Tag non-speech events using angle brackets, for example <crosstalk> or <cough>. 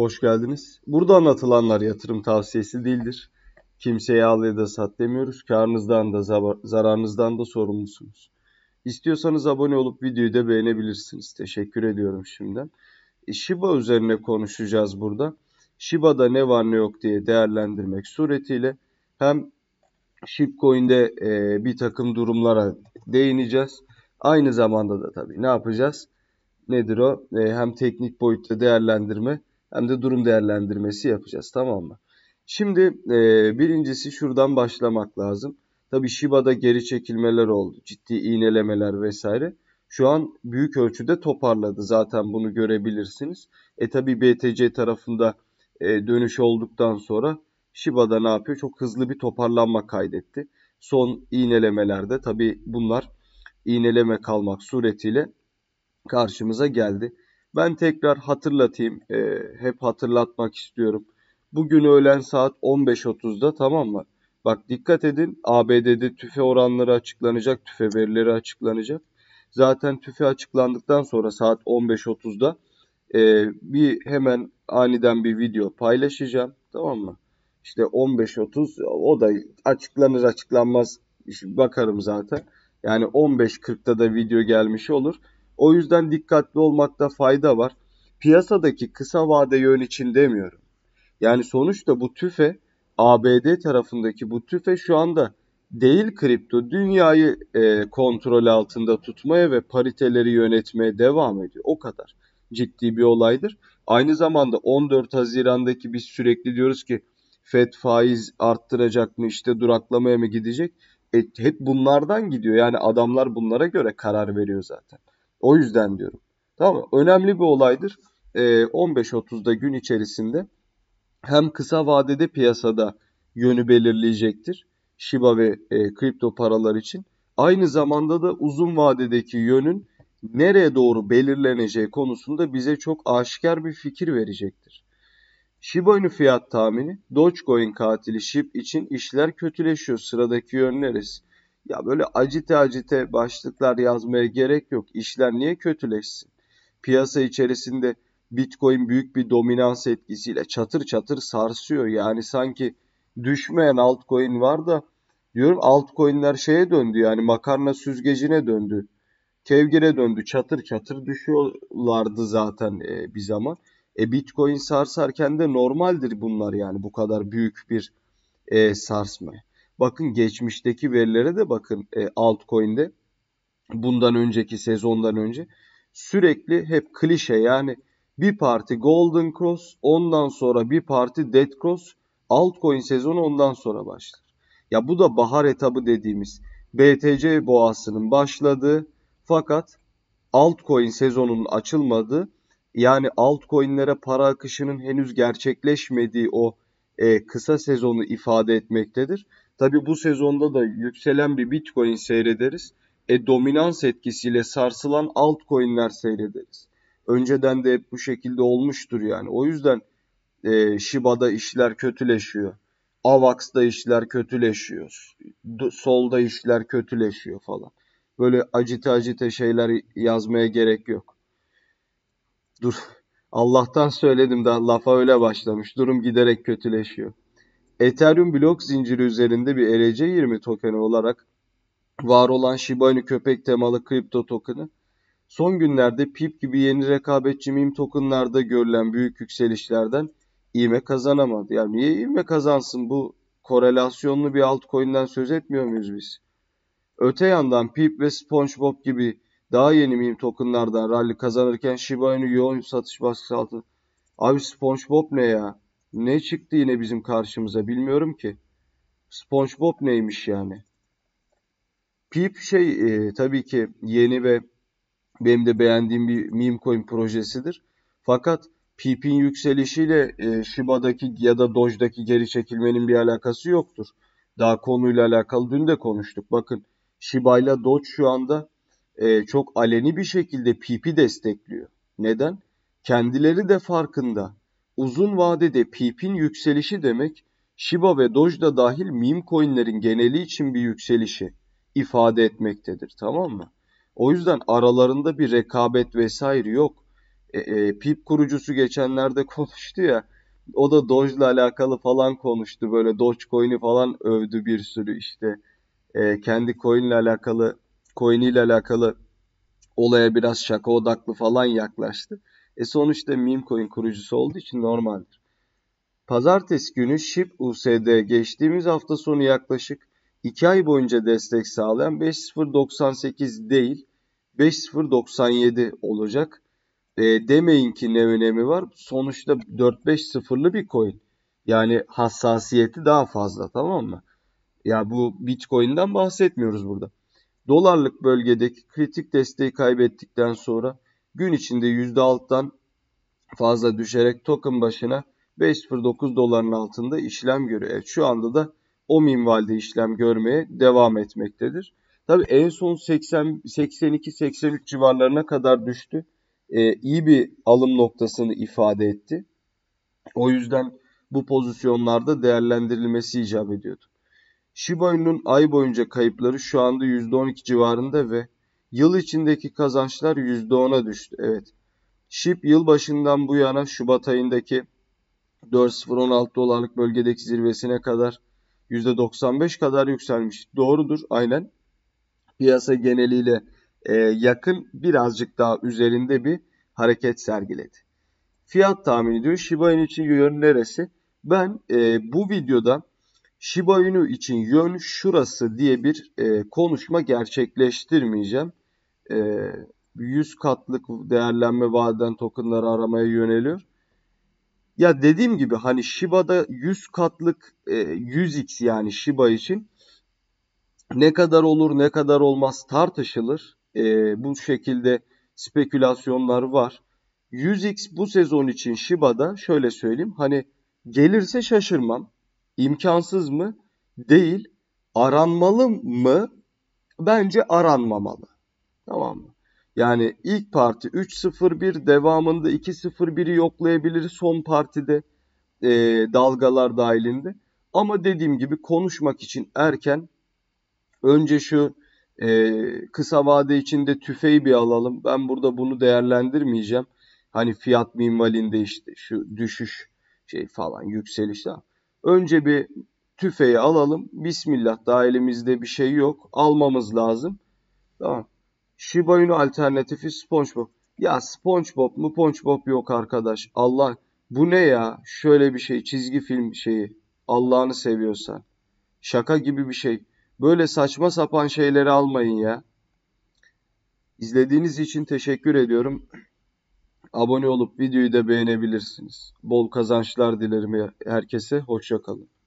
Hoş geldiniz. Burada anlatılanlar yatırım tavsiyesi değildir. Kimseye al ya da sat demiyoruz. Karınızdan da zararınızdan da sorumlusunuz. İstiyorsanız abone olup videoyu da beğenebilirsiniz. Teşekkür ediyorum şimdiden. E, Shiba üzerine konuşacağız burada. Shiba'da ne var ne yok diye değerlendirmek suretiyle hem Shipcoin'de e, bir takım durumlara değineceğiz. Aynı zamanda da tabii ne yapacağız? Nedir o? E, hem teknik boyutta değerlendirme hem de durum değerlendirmesi yapacağız. Tamam mı? Şimdi e, birincisi şuradan başlamak lazım. Tabi Shiba'da geri çekilmeler oldu. Ciddi iğnelemeler vesaire. Şu an büyük ölçüde toparladı. Zaten bunu görebilirsiniz. E tabi BTC tarafında e, dönüş olduktan sonra Shiba'da ne yapıyor? Çok hızlı bir toparlanma kaydetti. Son iğnelemelerde tabi bunlar iğneleme kalmak suretiyle karşımıza geldi. Ben tekrar hatırlatayım. E, hep hatırlatmak istiyorum. Bugün öğlen saat 15.30'da tamam mı? Bak dikkat edin ABD'de tüfe oranları açıklanacak, tüfe verileri açıklanacak. Zaten tüfe açıklandıktan sonra saat 15.30'da e, bir hemen aniden bir video paylaşacağım tamam mı? İşte 15.30 o da açıklanır açıklanmaz bakarım zaten. Yani 15.40'da da video gelmiş olur. O yüzden dikkatli olmakta fayda var. Piyasadaki kısa vade yön için demiyorum. Yani sonuçta bu tüfe ABD tarafındaki bu tüfe şu anda değil kripto dünyayı e, kontrol altında tutmaya ve pariteleri yönetmeye devam ediyor. O kadar ciddi bir olaydır. Aynı zamanda 14 Haziran'daki biz sürekli diyoruz ki FED faiz arttıracak mı işte duraklamaya mı gidecek? E, hep bunlardan gidiyor. Yani adamlar bunlara göre karar veriyor zaten. O yüzden diyorum. Tamam mı? Önemli bir olaydır. E, ee, 15-30'da gün içerisinde hem kısa vadede piyasada yönü belirleyecektir. Shiba ve e, kripto paralar için. Aynı zamanda da uzun vadedeki yönün nereye doğru belirleneceği konusunda bize çok aşikar bir fikir verecektir. Shiba Inu fiyat tahmini Dogecoin katili SHIB için işler kötüleşiyor. Sıradaki yön neresi? Ya böyle acite acite başlıklar yazmaya gerek yok. İşler niye kötüleşsin? Piyasa içerisinde Bitcoin büyük bir dominans etkisiyle çatır çatır sarsıyor. Yani sanki düşmeyen altcoin var da diyorum altcoin'ler şeye döndü yani makarna süzgecine döndü. Kevgire döndü. Çatır çatır düşüyorlardı zaten e, bir zaman. E Bitcoin sarsarken de normaldir bunlar yani bu kadar büyük bir e, sarsmaya. Bakın geçmişteki verilere de bakın e, altcoin'de bundan önceki sezondan önce sürekli hep klişe yani bir parti Golden Cross ondan sonra bir parti Dead Cross altcoin sezonu ondan sonra başlar. Ya bu da bahar etabı dediğimiz BTC boğasının başladığı fakat altcoin sezonunun açılmadığı yani altcoin'lere para akışının henüz gerçekleşmediği o e, kısa sezonu ifade etmektedir. Tabi bu sezonda da yükselen bir Bitcoin seyrederiz. E dominans etkisiyle sarsılan altcoin'ler seyrederiz. Önceden de hep bu şekilde olmuştur yani. O yüzden e, Shiba'da işler kötüleşiyor. Avax'da işler kötüleşiyor. Solda işler kötüleşiyor falan. Böyle acite acite şeyler yazmaya gerek yok. Dur. Allah'tan söyledim de lafa öyle başlamış. Durum giderek kötüleşiyor. Ethereum blok zinciri üzerinde bir ERC20 tokeni olarak var olan Shiba Inu köpek temalı kripto tokeni son günlerde PIP gibi yeni rekabetçi meme tokenlarda görülen büyük yükselişlerden ivme kazanamadı. Yani niye ivme kazansın bu korelasyonlu bir altcoin'den söz etmiyor muyuz biz? Öte yandan PIP ve SpongeBob gibi daha yeni meme tokenlardan rally kazanırken Shiba Inu yoğun satış baskısı altında. Abi SpongeBob ne ya? Ne çıktı yine bizim karşımıza bilmiyorum ki. SpongeBob neymiş yani? PiP şey e, tabii ki yeni ve benim de beğendiğim bir meme coin projesidir. Fakat PiP'in yükselişiyle e, Shiba'daki ya da Doge'daki geri çekilmenin bir alakası yoktur. Daha konuyla alakalı dün de konuştuk. Bakın Shiba ile Doge şu anda e, çok aleni bir şekilde Peep'i destekliyor. Neden? Kendileri de farkında uzun vadede PIP'in yükselişi demek Shiba ve Doge'da dahil meme coinlerin geneli için bir yükselişi ifade etmektedir. Tamam mı? O yüzden aralarında bir rekabet vesaire yok. E, e, PIP kurucusu geçenlerde <laughs> konuştu ya. O da Doge'la alakalı falan konuştu. Böyle Dogecoin'i falan övdü bir sürü işte. E, kendi coin'le alakalı, coin'iyle alakalı olaya biraz şaka odaklı falan yaklaştı. E sonuçta meme kurucusu olduğu için normaldir. Pazartesi günü SHIB USD geçtiğimiz hafta sonu yaklaşık 2 ay boyunca destek sağlayan 5098 değil 5097 olacak. E, demeyin ki ne önemi var. Sonuçta 4-5 sıfırlı bir coin. Yani hassasiyeti daha fazla tamam mı? Ya bu Bitcoin'den bahsetmiyoruz burada. Dolarlık bölgedeki kritik desteği kaybettikten sonra gün içinde %6'dan fazla düşerek token başına 5.09 doların altında işlem görüyor. Evet, şu anda da o minvalde işlem görmeye devam etmektedir. Tabi en son 82-83 civarlarına kadar düştü. Ee, iyi bir alım noktasını ifade etti. O yüzden bu pozisyonlarda değerlendirilmesi icap ediyordu. Shiba Inu'nun ay boyunca kayıpları şu anda %12 civarında ve Yıl içindeki kazançlar %10'a düştü. Evet. Şip yılbaşından bu yana Şubat ayındaki 4.016 dolarlık bölgedeki zirvesine kadar %95 kadar yükselmiş. Doğrudur aynen. Piyasa geneliyle e, yakın birazcık daha üzerinde bir hareket sergiledi. Fiyat tahmini diyor. Shiba Inu için yön neresi? Ben e, bu videoda Shiba Inu için yön şurası diye bir e, konuşma gerçekleştirmeyeceğim. 100 e, katlık değerlenme vadeden tokenları aramaya yöneliyor. Ya dediğim gibi hani Shiba'da 100 katlık 100x e, yani Shiba için ne kadar olur ne kadar olmaz tartışılır. E, bu şekilde spekülasyonlar var. 100x bu sezon için Shiba'da şöyle söyleyeyim. Hani gelirse şaşırmam. İmkansız mı? Değil. Aranmalı mı? Bence aranmamalı. Tamam mı? Yani ilk parti 3-0-1 devamında 2-0-1'i yoklayabilir son partide e, dalgalar dahilinde. Ama dediğim gibi konuşmak için erken önce şu e, kısa vade içinde tüfeği bir alalım. Ben burada bunu değerlendirmeyeceğim. Hani fiyat minvalinde işte şu düşüş şey falan yükseliş. Önce bir tüfeği alalım. Bismillah daha bir şey yok. Almamız lazım. Tamam. Shiba Inu alternatifi SpongeBob. Ya SpongeBob mu SpongeBob yok arkadaş. Allah bu ne ya? Şöyle bir şey çizgi film şeyi. Allah'ını seviyorsan. Şaka gibi bir şey. Böyle saçma sapan şeyleri almayın ya. İzlediğiniz için teşekkür ediyorum. Abone olup videoyu da beğenebilirsiniz. Bol kazançlar dilerim herkese. Hoşçakalın.